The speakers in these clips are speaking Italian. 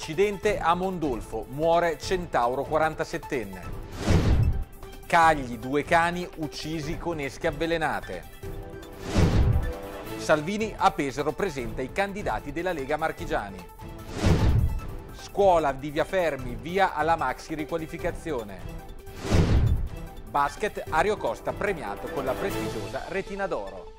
incidente a Mondolfo, muore Centauro 47enne. Cagli, due cani uccisi con esche avvelenate. Salvini a Pesaro presenta i candidati della Lega Marchigiani. Scuola di Viafermi, via alla maxi riqualificazione. Basket Ario Costa premiato con la prestigiosa Retina d'Oro.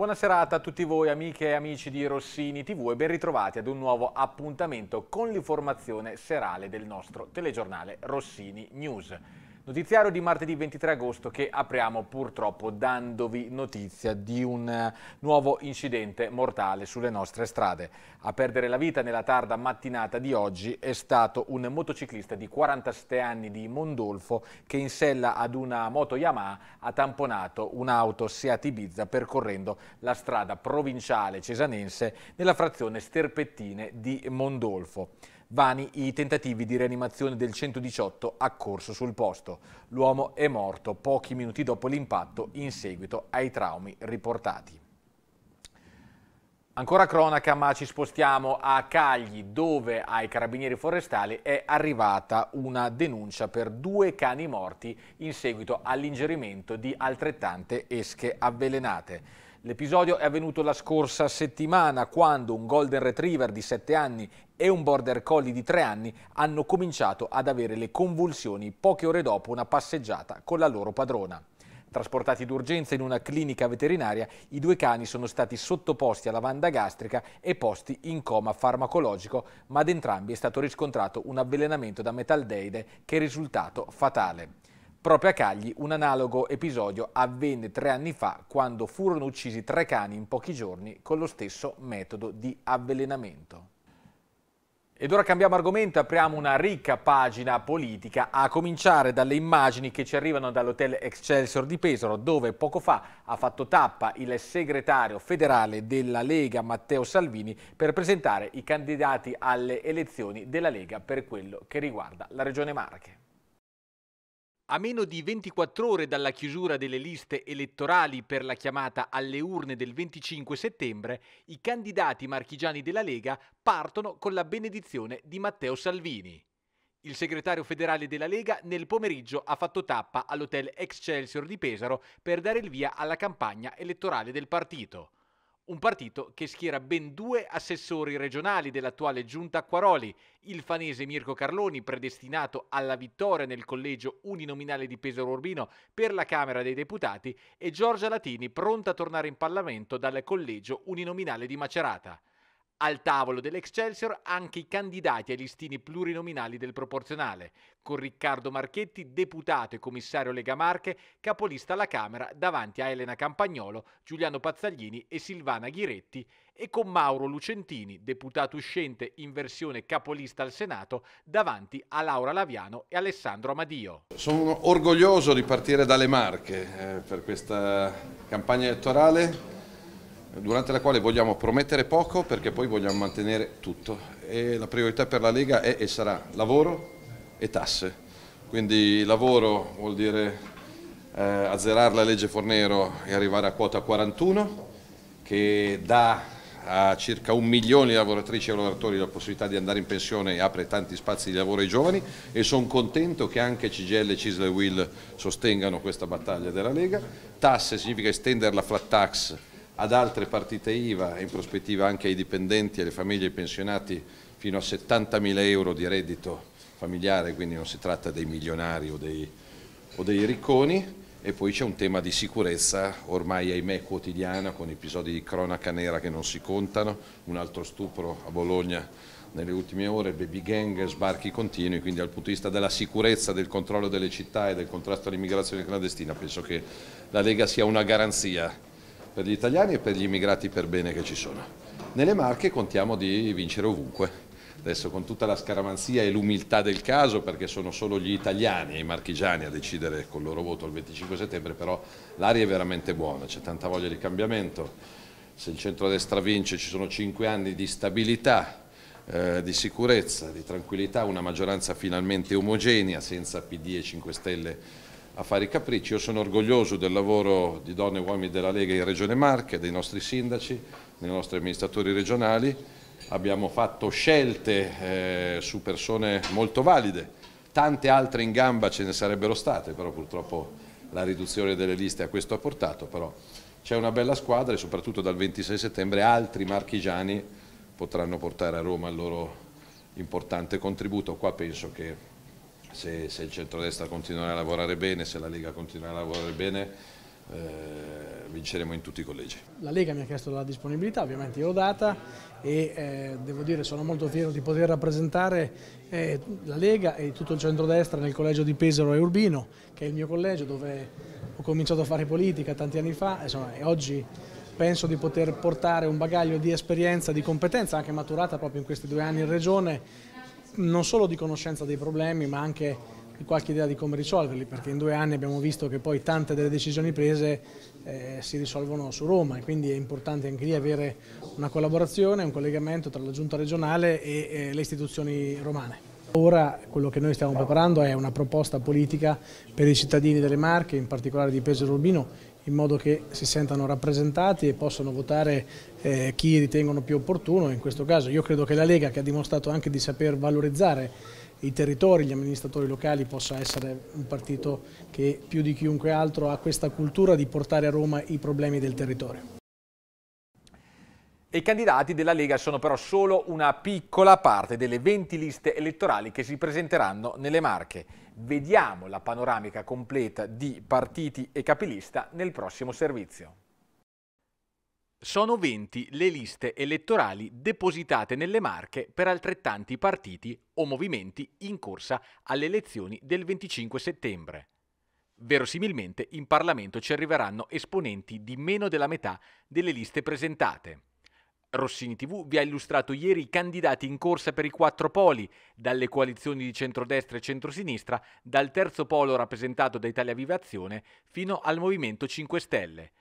buona serata a tutti voi amiche e amici di Rossini TV e ben ritrovati ad un nuovo appuntamento con l'informazione serale del nostro telegiornale Rossini News. Notiziario di martedì 23 agosto che apriamo purtroppo dandovi notizia di un eh, nuovo incidente mortale sulle nostre strade. A perdere la vita nella tarda mattinata di oggi è stato un motociclista di 47 anni di Mondolfo che in sella ad una moto Yamaha ha tamponato un'auto Seat Ibiza percorrendo la strada provinciale cesanense nella frazione Sterpettine di Mondolfo vani i tentativi di rianimazione del 118 accorso sul posto. L'uomo è morto pochi minuti dopo l'impatto in seguito ai traumi riportati. Ancora cronaca, ma ci spostiamo a Cagli, dove ai carabinieri forestali è arrivata una denuncia per due cani morti in seguito all'ingerimento di altrettante esche avvelenate. L'episodio è avvenuto la scorsa settimana quando un golden retriever di 7 anni e un border collie di 3 anni hanno cominciato ad avere le convulsioni poche ore dopo una passeggiata con la loro padrona. Trasportati d'urgenza in una clinica veterinaria, i due cani sono stati sottoposti a lavanda gastrica e posti in coma farmacologico, ma ad entrambi è stato riscontrato un avvelenamento da metaldeide che è risultato fatale. Proprio a Cagli un analogo episodio avvenne tre anni fa quando furono uccisi tre cani in pochi giorni con lo stesso metodo di avvelenamento. Ed ora cambiamo argomento, e apriamo una ricca pagina politica, a cominciare dalle immagini che ci arrivano dall'hotel Excelsior di Pesaro, dove poco fa ha fatto tappa il segretario federale della Lega Matteo Salvini per presentare i candidati alle elezioni della Lega per quello che riguarda la Regione Marche. A meno di 24 ore dalla chiusura delle liste elettorali per la chiamata alle urne del 25 settembre, i candidati marchigiani della Lega partono con la benedizione di Matteo Salvini. Il segretario federale della Lega nel pomeriggio ha fatto tappa all'hotel Excelsior di Pesaro per dare il via alla campagna elettorale del partito un partito che schiera ben due assessori regionali dell'attuale giunta Acquaroli, il fanese Mirko Carloni, predestinato alla vittoria nel collegio uninominale di Pesaro Urbino per la Camera dei Deputati, e Giorgia Latini, pronta a tornare in Parlamento dal collegio uninominale di Macerata. Al tavolo dell'Excelsior anche i candidati ai listini plurinominali del proporzionale, con Riccardo Marchetti, deputato e commissario Lega Marche, capolista alla Camera davanti a Elena Campagnolo, Giuliano Pazzaglini e Silvana Ghiretti, e con Mauro Lucentini, deputato uscente in versione capolista al Senato, davanti a Laura Laviano e Alessandro Amadio. Sono orgoglioso di partire dalle Marche eh, per questa campagna elettorale durante la quale vogliamo promettere poco perché poi vogliamo mantenere tutto e la priorità per la Lega è e sarà lavoro e tasse. Quindi lavoro vuol dire eh, azzerare la legge Fornero e arrivare a quota 41 che dà a circa un milione di lavoratrici e lavoratori la possibilità di andare in pensione e apre tanti spazi di lavoro ai giovani e sono contento che anche CGL, Cisle e Will sostengano questa battaglia della Lega. Tasse significa estendere la flat tax ad altre partite IVA e in prospettiva anche ai dipendenti, e alle famiglie e ai pensionati fino a 70.000 euro di reddito familiare, quindi non si tratta dei milionari o dei, o dei ricconi e poi c'è un tema di sicurezza ormai ahimè quotidiana con episodi di cronaca nera che non si contano, un altro stupro a Bologna nelle ultime ore, baby gang, sbarchi continui, quindi dal punto di vista della sicurezza, del controllo delle città e del contrasto all'immigrazione clandestina penso che la Lega sia una garanzia per gli italiani e per gli immigrati per bene che ci sono. Nelle Marche contiamo di vincere ovunque adesso con tutta la scaramanzia e l'umiltà del caso perché sono solo gli italiani e i marchigiani a decidere col loro voto il 25 settembre, però l'aria è veramente buona, c'è tanta voglia di cambiamento, se il centrodestra vince ci sono cinque anni di stabilità, eh, di sicurezza, di tranquillità, una maggioranza finalmente omogenea senza PD e 5 Stelle a fare i capricci. Io sono orgoglioso del lavoro di donne e uomini della Lega in Regione Marche, dei nostri sindaci, dei nostri amministratori regionali. Abbiamo fatto scelte eh, su persone molto valide, tante altre in gamba ce ne sarebbero state, però purtroppo la riduzione delle liste a questo ha portato, però c'è una bella squadra e soprattutto dal 26 settembre altri marchigiani potranno portare a Roma il loro importante contributo. Qua penso che se, se il centrodestra continuerà a lavorare bene, se la Lega continuerà a lavorare bene, eh, vinceremo in tutti i collegi. La Lega mi ha chiesto la disponibilità, ovviamente io l'ho data e eh, devo dire sono molto fiero di poter rappresentare eh, la Lega e tutto il centrodestra nel collegio di Pesaro e Urbino, che è il mio collegio dove ho cominciato a fare politica tanti anni fa insomma, e oggi penso di poter portare un bagaglio di esperienza, di competenza anche maturata proprio in questi due anni in Regione non solo di conoscenza dei problemi ma anche di qualche idea di come risolverli perché in due anni abbiamo visto che poi tante delle decisioni prese eh, si risolvono su Roma e quindi è importante anche lì avere una collaborazione, un collegamento tra la giunta regionale e eh, le istituzioni romane. Ora quello che noi stiamo preparando è una proposta politica per i cittadini delle Marche, in particolare di Pesaro Urbino in modo che si sentano rappresentati e possano votare eh, chi ritengono più opportuno. In questo caso io credo che la Lega, che ha dimostrato anche di saper valorizzare i territori, gli amministratori locali, possa essere un partito che più di chiunque altro ha questa cultura di portare a Roma i problemi del territorio. I candidati della Lega sono però solo una piccola parte delle 20 liste elettorali che si presenteranno nelle Marche. Vediamo la panoramica completa di partiti e capilista nel prossimo servizio. Sono 20 le liste elettorali depositate nelle Marche per altrettanti partiti o movimenti in corsa alle elezioni del 25 settembre. Verosimilmente in Parlamento ci arriveranno esponenti di meno della metà delle liste presentate. Rossini TV vi ha illustrato ieri i candidati in corsa per i quattro poli, dalle coalizioni di centrodestra e centrosinistra, dal terzo polo rappresentato da Italia Viva Azione fino al Movimento 5 Stelle.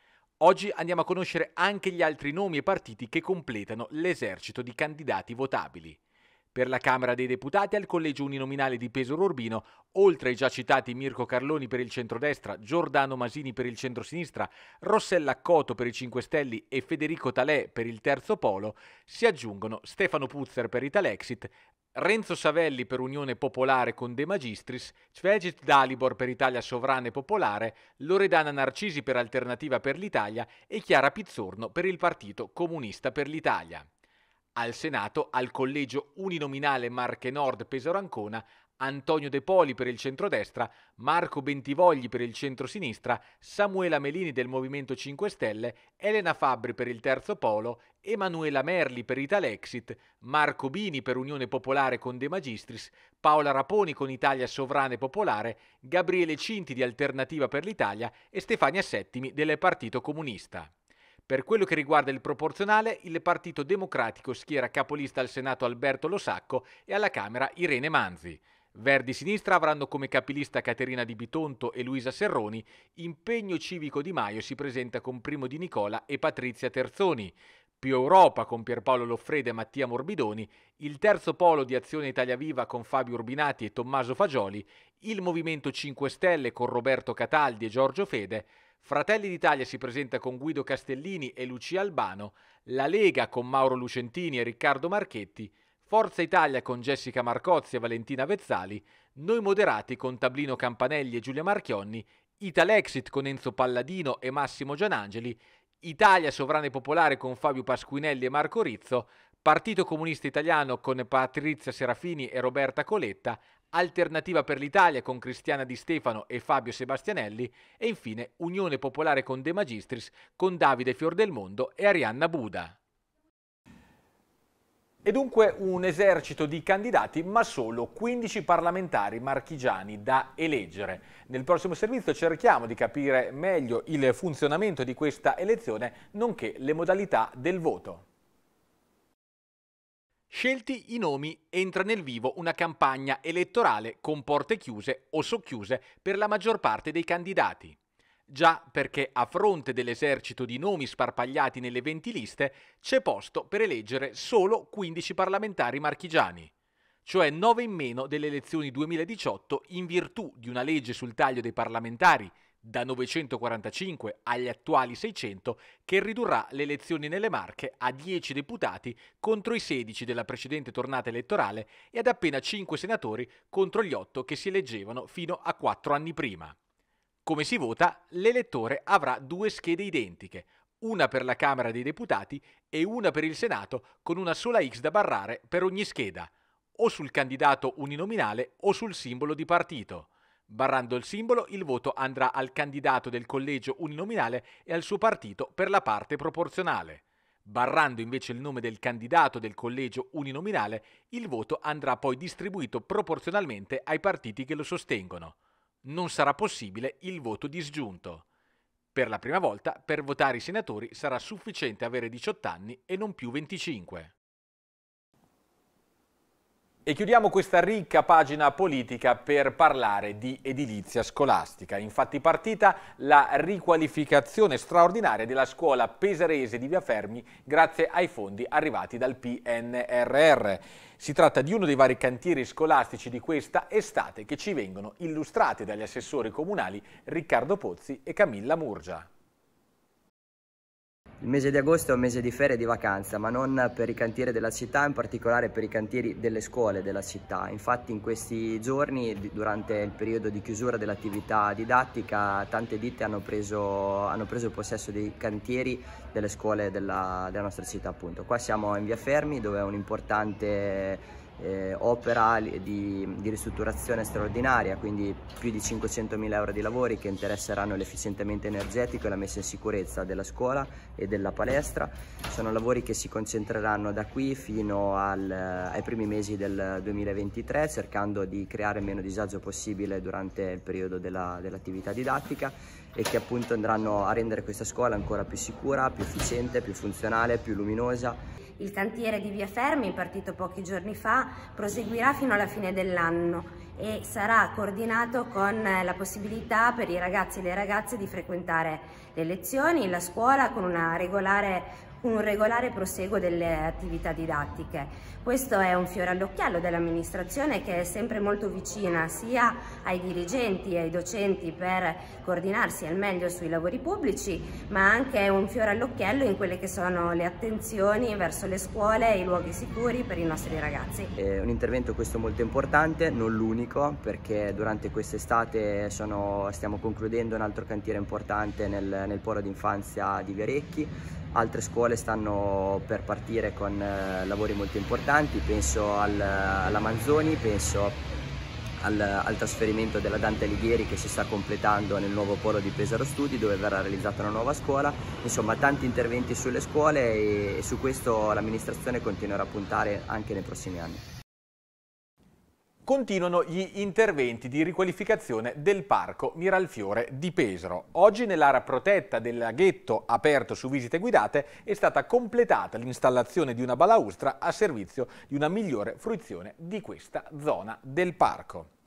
Oggi andiamo a conoscere anche gli altri nomi e partiti che completano l'esercito di candidati votabili. Per la Camera dei Deputati al collegio uninominale di Pesaro Urbino, oltre ai già citati Mirko Carloni per il centrodestra, Giordano Masini per il centrosinistra, Rossella Coto per i 5 Stelle e Federico Talè per il terzo polo, si aggiungono Stefano Puzzer per Italexit, Renzo Savelli per Unione Popolare con De Magistris, Cvegit Dalibor per Italia Sovrana e Popolare, Loredana Narcisi per Alternativa per l'Italia e Chiara Pizzorno per il Partito Comunista per l'Italia al Senato, al collegio uninominale Marche Nord Pesaro Ancona, Antonio De Poli per il centrodestra, Marco Bentivogli per il centrosinistra, Samuela Melini del Movimento 5 Stelle, Elena Fabbri per il terzo polo, Emanuela Merli per Italexit, Marco Bini per Unione Popolare con De Magistris, Paola Raponi con Italia Sovrana e Popolare, Gabriele Cinti di Alternativa per l'Italia e Stefania Settimi del Partito Comunista. Per quello che riguarda il proporzionale, il Partito Democratico schiera capolista al Senato Alberto Losacco e alla Camera Irene Manzi. Verdi Sinistra avranno come capilista Caterina Di Bitonto e Luisa Serroni, Impegno Civico Di Maio si presenta con Primo Di Nicola e Patrizia Terzoni, più Europa con Pierpaolo Loffreda e Mattia Morbidoni, il terzo polo di Azione Italia Viva con Fabio Urbinati e Tommaso Fagioli, il Movimento 5 Stelle con Roberto Cataldi e Giorgio Fede, Fratelli d'Italia si presenta con Guido Castellini e Lucia Albano, la Lega con Mauro Lucentini e Riccardo Marchetti, Forza Italia con Jessica Marcozzi e Valentina Vezzali, Noi Moderati con Tablino Campanelli e Giulia Marchionni, Italexit con Enzo Palladino e Massimo Gianangeli, Italia Sovrana e Popolare con Fabio Pasquinelli e Marco Rizzo, Partito Comunista Italiano con Patrizia Serafini e Roberta Coletta, Alternativa per l'Italia con Cristiana Di Stefano e Fabio Sebastianelli e infine Unione Popolare con De Magistris con Davide Fiordelmondo e Arianna Buda. E dunque un esercito di candidati, ma solo 15 parlamentari marchigiani da eleggere. Nel prossimo servizio cerchiamo di capire meglio il funzionamento di questa elezione, nonché le modalità del voto. Scelti i nomi, entra nel vivo una campagna elettorale con porte chiuse o socchiuse per la maggior parte dei candidati. Già perché a fronte dell'esercito di nomi sparpagliati nelle 20 liste c'è posto per eleggere solo 15 parlamentari marchigiani, cioè 9 in meno delle elezioni 2018 in virtù di una legge sul taglio dei parlamentari da 945 agli attuali 600, che ridurrà le elezioni nelle Marche a 10 deputati contro i 16 della precedente tornata elettorale e ad appena 5 senatori contro gli 8 che si eleggevano fino a 4 anni prima. Come si vota? L'elettore avrà due schede identiche, una per la Camera dei Deputati e una per il Senato, con una sola X da barrare per ogni scheda, o sul candidato uninominale o sul simbolo di partito. Barrando il simbolo, il voto andrà al candidato del collegio uninominale e al suo partito per la parte proporzionale. Barrando invece il nome del candidato del collegio uninominale, il voto andrà poi distribuito proporzionalmente ai partiti che lo sostengono. Non sarà possibile il voto disgiunto. Per la prima volta, per votare i senatori sarà sufficiente avere 18 anni e non più 25. E chiudiamo questa ricca pagina politica per parlare di edilizia scolastica. Infatti partita la riqualificazione straordinaria della scuola pesarese di Via Fermi grazie ai fondi arrivati dal PNRR. Si tratta di uno dei vari cantieri scolastici di questa estate che ci vengono illustrati dagli assessori comunali Riccardo Pozzi e Camilla Murgia. Il mese di agosto è un mese di ferie e di vacanza, ma non per i cantieri della città, in particolare per i cantieri delle scuole della città. Infatti in questi giorni, durante il periodo di chiusura dell'attività didattica, tante ditte hanno preso, hanno preso possesso dei cantieri delle scuole della, della nostra città. Appunto. Qua siamo in via Fermi, dove è un importante eh, opera di, di, ristrutturazione straordinaria, quindi più di 500.000 euro di lavori che interesseranno l'efficientamento energetico e la messa in sicurezza della scuola e della palestra. Sono lavori che si concentreranno da qui fino al, eh, ai primi mesi del 2023, cercando di creare il meno disagio possibile durante il periodo della, dell'attività didattica e che appunto andranno a rendere questa scuola ancora più sicura, più efficiente, più funzionale, più luminosa. Il cantiere di Via Fermi, partito pochi giorni fa, proseguirà fino alla fine dell'anno e sarà coordinato con la possibilità per i ragazzi e le ragazze di frequentare le lezioni, la scuola con una regolare un regolare proseguo delle attività didattiche. Questo è un fiore all'occhiello dell'amministrazione che è sempre molto vicina sia ai dirigenti e ai docenti per coordinarsi al meglio sui lavori pubblici, ma anche un fiore all'occhiello in quelle che sono le attenzioni verso le scuole e i luoghi sicuri per i nostri ragazzi. È un intervento questo molto importante, non l'unico, perché durante quest'estate stiamo concludendo un altro cantiere importante nel, nel polo d'infanzia di Viarecchi altre scuole stanno per partire con eh, lavori molto importanti, penso al, alla Manzoni, penso al, al, trasferimento della Dante Alighieri che si sta completando nel nuovo polo di Pesaro Studi dove verrà realizzata una nuova scuola, insomma tanti interventi sulle scuole e, e su questo l'amministrazione continuerà a puntare anche nei prossimi anni. Continuano gli interventi di riqualificazione del parco Miralfiore di Pesaro. Oggi nell'area protetta del laghetto aperto su visite guidate è stata completata l'installazione di una balaustra a servizio di una migliore fruizione di questa zona del parco.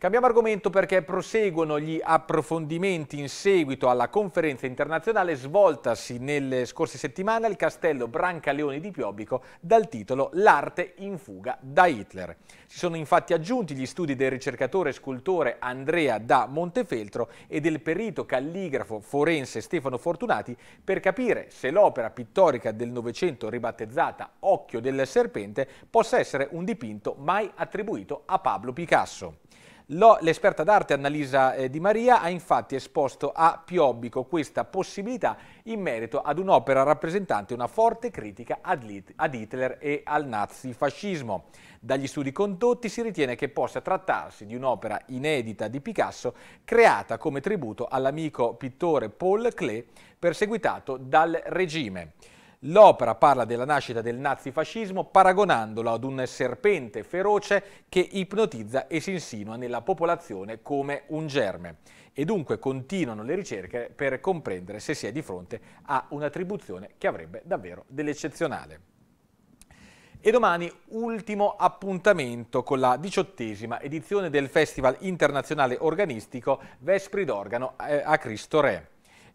Cambiamo argomento perché proseguono gli approfondimenti in seguito alla conferenza internazionale svoltasi nelle scorse settimane al castello Brancaleone di Piobbico dal titolo L'arte in fuga da Hitler. Si sono infatti aggiunti gli studi del ricercatore e scultore Andrea da Montefeltro e del perito calligrafo forense Stefano Fortunati per capire se l'opera pittorica del Novecento ribattezzata Occhio del Serpente possa essere un dipinto mai attribuito a Pablo Picasso. L'esperta d'arte Annalisa eh, Di Maria ha infatti esposto a Piobbico questa possibilità in merito ad un'opera rappresentante una forte critica ad Hitler e al nazifascismo. Dagli studi condotti si ritiene che possa trattarsi di un'opera inedita di Picasso creata come tributo all'amico pittore Paul Klee perseguitato dal regime. L'opera parla della nascita del nazifascismo paragonandolo ad un serpente feroce che ipnotizza e si insinua nella popolazione come un germe e dunque continuano le ricerche per comprendere se si è di fronte a un'attribuzione che avrebbe davvero dell'eccezionale. E domani ultimo appuntamento con la diciottesima edizione del Festival Internazionale Organistico Vespri d'Organo eh, a Cristo Re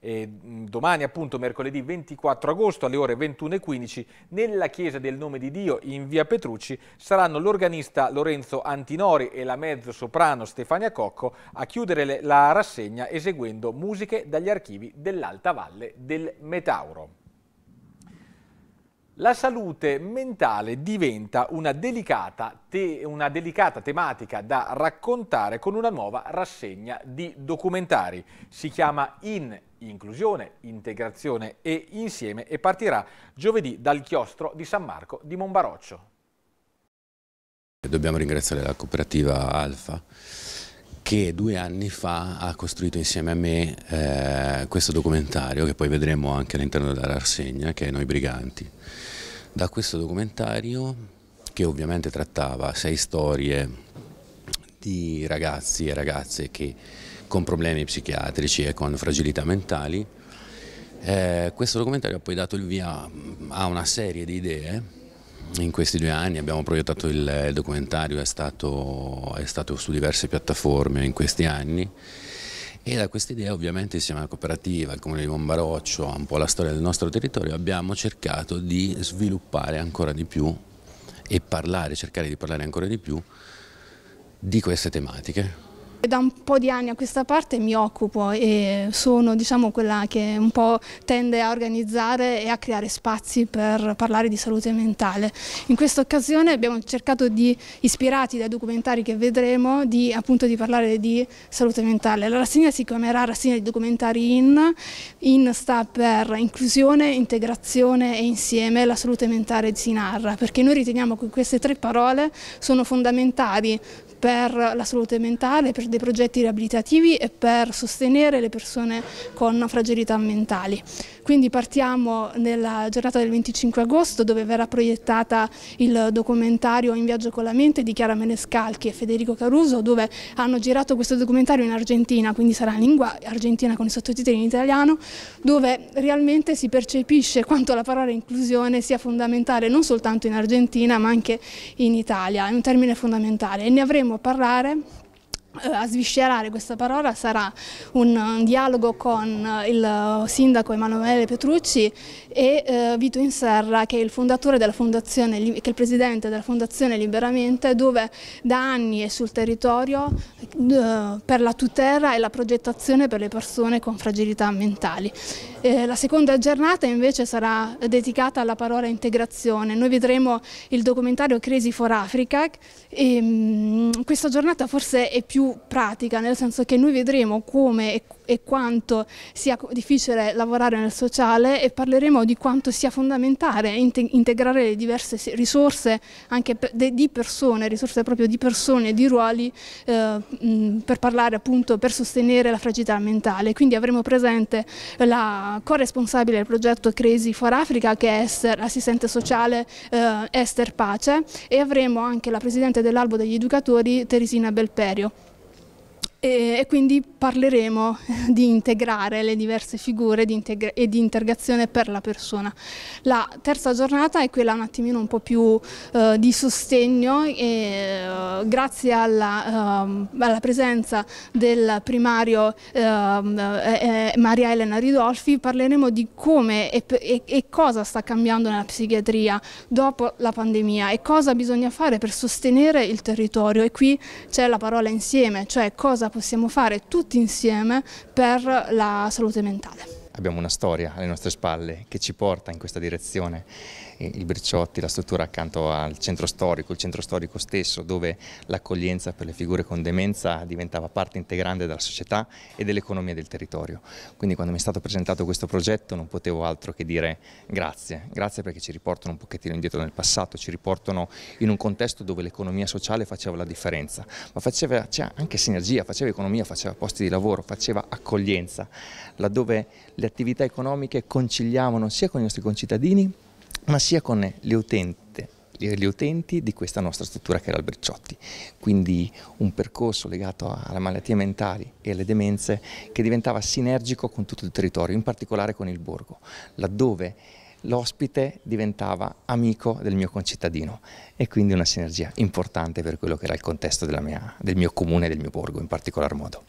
eh, domani appunto mercoledì 24 agosto alle ore 21.15 nella Chiesa del Nome di Dio in via Petrucci saranno l'organista Lorenzo Antinori e la mezzo soprano Stefania Cocco a chiudere la rassegna eseguendo musiche dagli archivi dell'Alta Valle del Metauro. La salute mentale diventa una delicata, te, una delicata, tematica da raccontare con una nuova rassegna di documentari. Si chiama In inclusione, integrazione e insieme e partirà giovedì dal chiostro di San Marco di Monbaroccio. Dobbiamo ringraziare la cooperativa Alfa che due anni fa ha costruito insieme a me eh, questo documentario che poi vedremo anche all'interno della rassegna che è Noi Briganti. Da questo documentario che ovviamente trattava sei storie di ragazzi e ragazze che con problemi psichiatrici e con fragilità mentali. Eh, questo documentario ha poi dato il via mm, a una serie di idee. In questi due anni abbiamo proiettato il, documentario, è stato, è stato su diverse piattaforme in questi anni. E da questa idea ovviamente insieme alla cooperativa, al comune di Bombaroccio, un po' la storia del nostro territorio, abbiamo cercato di sviluppare ancora di più e parlare, cercare di parlare ancora di più di queste tematiche. Da un po' di anni a questa parte mi occupo e sono diciamo, quella che un po' tende a organizzare e a creare spazi per parlare di salute mentale. In questa occasione abbiamo cercato di, ispirati dai documentari che vedremo, di, appunto di parlare di salute mentale. La rassegna si chiamerà Rassegna di documentari IN, IN sta per inclusione, integrazione e insieme la salute mentale si narra, perché noi riteniamo che queste tre parole sono fondamentali per la salute mentale, per dei progetti riabilitativi e per sostenere le persone con fragilità mentali. Quindi partiamo nella giornata del 25 agosto dove verrà proiettata il documentario In viaggio con la mente di Chiara Menescalchi e Federico Caruso dove hanno girato questo documentario in Argentina, quindi sarà in lingua argentina con i sottotitoli in italiano, dove realmente si percepisce quanto la parola inclusione sia fondamentale non soltanto in Argentina ma anche in Italia, è un termine fondamentale e ne avremo a parlare eh, a sviscerare questa parola sarà un dialogo con eh, il sindaco Emanuele Petrucci e eh, Vito Inserra che è il fondatore della fondazione, che è il presidente della fondazione Liberamente dove da anni è sul territorio per la tutela e la progettazione per le persone con fragilità mentali. la seconda giornata invece sarà dedicata alla parola integrazione. Noi vedremo il documentario Crisi for Africa e, ehm, mh, questa giornata forse è più pratica, nel senso che noi vedremo come e e quanto sia difficile lavorare nel sociale e parleremo di quanto sia fondamentale integrare le diverse risorse anche di persone, risorse proprio di persone, di ruoli eh, per parlare appunto per sostenere la fragilità mentale. Quindi avremo presente la corresponsabile del progetto Crazy for Africa che è Esther, assistente sociale eh, Esther Pace e avremo anche la presidente dell'Albo degli Educatori Teresina Belperio e, e quindi parleremo di integrare le diverse figure di e di integrazione per la persona. La terza giornata è quella un attimino un po' più eh, di sostegno e eh, grazie alla, ehm, alla, presenza del primario ehm, eh, eh, Maria Elena Ridolfi parleremo di come e, e, e cosa sta cambiando nella psichiatria dopo la pandemia e cosa bisogna fare per sostenere il territorio e qui c'è la parola insieme, cioè cosa possiamo fare tutti insieme per la salute mentale. Abbiamo una storia alle nostre spalle che ci porta in questa direzione il Briciotti, la struttura accanto al centro storico, il centro storico stesso dove l'accoglienza per le figure con demenza diventava parte integrante della società e dell'economia del territorio. Quindi quando mi è stato presentato questo progetto non potevo altro che dire grazie, grazie perché ci riportano un pochettino indietro nel passato, ci riportano in un contesto dove l'economia sociale faceva la differenza, ma faceva anche sinergia, faceva economia, faceva posti di lavoro, faceva accoglienza, laddove le attività economiche conciliavano sia con i nostri concittadini ma sia con gli utenti gli utenti di questa nostra struttura che era il Bricciotti. Quindi un percorso legato alle malattie mentali e alle demenze che diventava sinergico con tutto il territorio, in particolare con il borgo, laddove l'ospite diventava amico del mio concittadino e quindi una sinergia importante per quello che era il contesto mia, del mio comune e del mio borgo in particolar modo.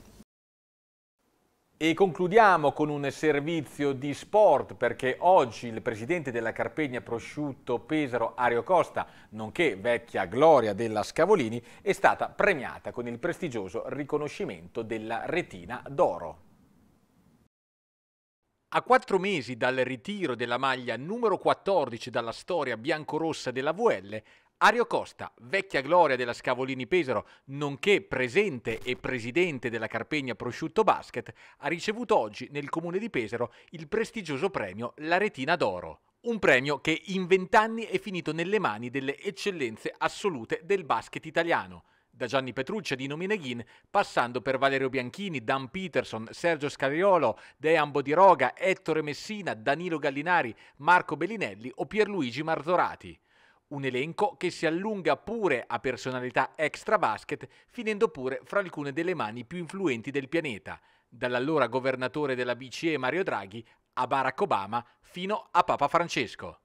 E concludiamo con un servizio di sport perché oggi il presidente della Carpegna Prosciutto Pesaro Ario Costa, nonché vecchia gloria della Scavolini, è stata premiata con il prestigioso riconoscimento della Retina d'Oro. A quattro mesi dal ritiro della maglia numero 14 dalla storia biancorossa della VL, Ario Costa, vecchia gloria della Scavolini Pesaro, nonché presente e presidente della Carpegna Prosciutto Basket, ha ricevuto oggi nel comune di Pesaro il prestigioso premio La Retina d'Oro. Un premio che in vent'anni è finito nelle mani delle eccellenze assolute del basket italiano da Gianni Petruccia di Nomineghin, passando per Valerio Bianchini, Dan Peterson, Sergio Scariolo, Dean Bodiroga, Ettore Messina, Danilo Gallinari, Marco Bellinelli o Pierluigi Marzorati. Un elenco che si allunga pure a personalità extra basket, finendo pure fra alcune delle mani più influenti del pianeta, dall'allora governatore della BCE Mario Draghi a Barack Obama fino a Papa Francesco.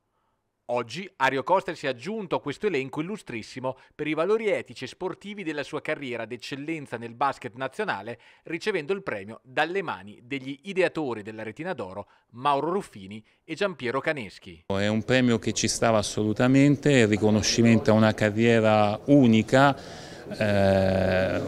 Oggi Ario Costa si è aggiunto a questo elenco illustrissimo per i valori etici e sportivi della sua carriera d'eccellenza nel basket nazionale, ricevendo il premio dalle mani degli ideatori della Retina d'Oro Mauro Ruffini e Giampiero Caneschi. È un premio che ci stava assolutamente, il riconoscimento a una carriera unica. Eh,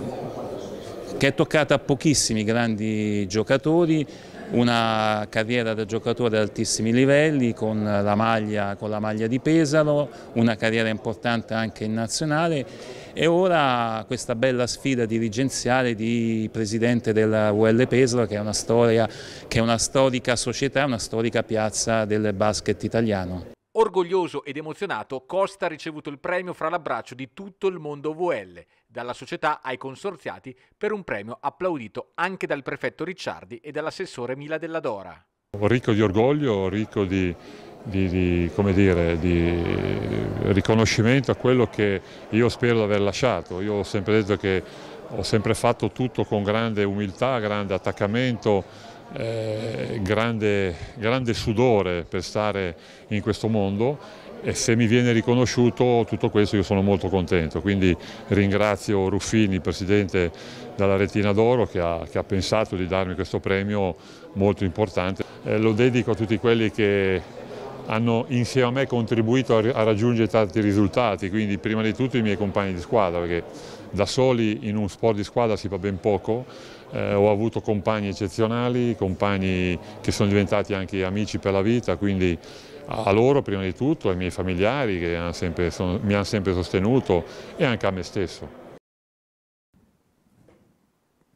che è toccata a pochissimi grandi giocatori una carriera da giocatore ad altissimi livelli con la, maglia, con la maglia di Pesaro, una carriera importante anche in nazionale e ora questa bella sfida dirigenziale di presidente della UL Pesaro che è una, storia, che è una storica società, una storica piazza del basket italiano. Orgoglioso ed emozionato, Costa ha ricevuto il premio fra l'abbraccio di tutto il mondo VL, dalla società ai consorziati, per un premio applaudito anche dal prefetto Ricciardi e dall'assessore Mila Della Dora. Ricco di orgoglio, ricco di, di, di, dire, di, riconoscimento a quello che io spero di aver lasciato. Io ho sempre detto che ho sempre fatto tutto con grande umiltà, grande attaccamento eh, grande, grande sudore per stare in questo mondo e se mi viene riconosciuto tutto questo io sono molto contento, quindi ringrazio Ruffini, presidente della Retina d'Oro, che ha, che ha pensato di darmi questo premio molto importante. Eh, lo dedico a tutti quelli che hanno insieme a me contribuito a raggiungere tanti risultati, quindi prima di tutto i miei compagni di squadra, perché da soli in un sport di squadra si fa ben poco, eh, ho avuto compagni eccezionali, compagni che sono diventati anche amici per la vita, quindi a loro prima di tutto, ai miei familiari che han sempre, sono, mi hanno sempre sostenuto e anche a me stesso.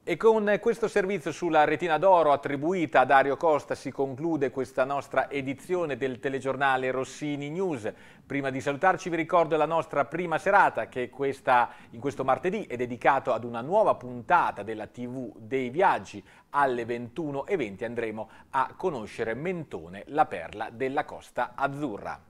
E con questo servizio sulla retina d'oro attribuita a Dario Costa si conclude questa nostra edizione del telegiornale Rossini News. Prima di salutarci vi ricordo la nostra prima serata che questa, in questo martedì è dedicata ad una nuova puntata della TV dei viaggi. Alle 21.20 andremo a conoscere Mentone, la perla della Costa Azzurra.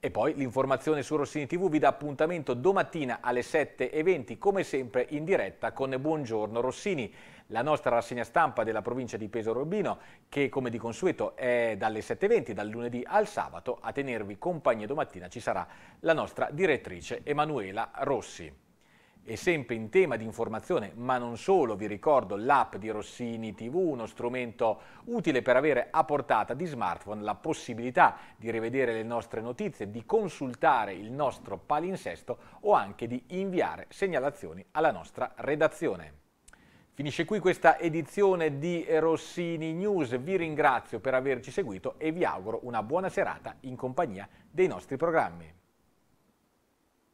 E poi l'informazione su Rossini TV vi dà appuntamento domattina alle 7.20, come sempre in diretta con Buongiorno Rossini, la nostra rassegna stampa della provincia di Pesaro Urbino, che come di consueto è dalle 7.20, dal lunedì al sabato, a tenervi compagnia domattina ci sarà la nostra direttrice Emanuela Rossi. E sempre in tema di informazione, ma non solo, vi ricordo l'app di Rossini TV, uno strumento utile per avere a portata di smartphone la possibilità di rivedere le nostre notizie, di consultare il nostro palinsesto o anche di inviare segnalazioni alla nostra redazione. Finisce qui questa edizione di Rossini News, vi ringrazio per averci seguito e vi auguro una buona serata in compagnia dei nostri programmi.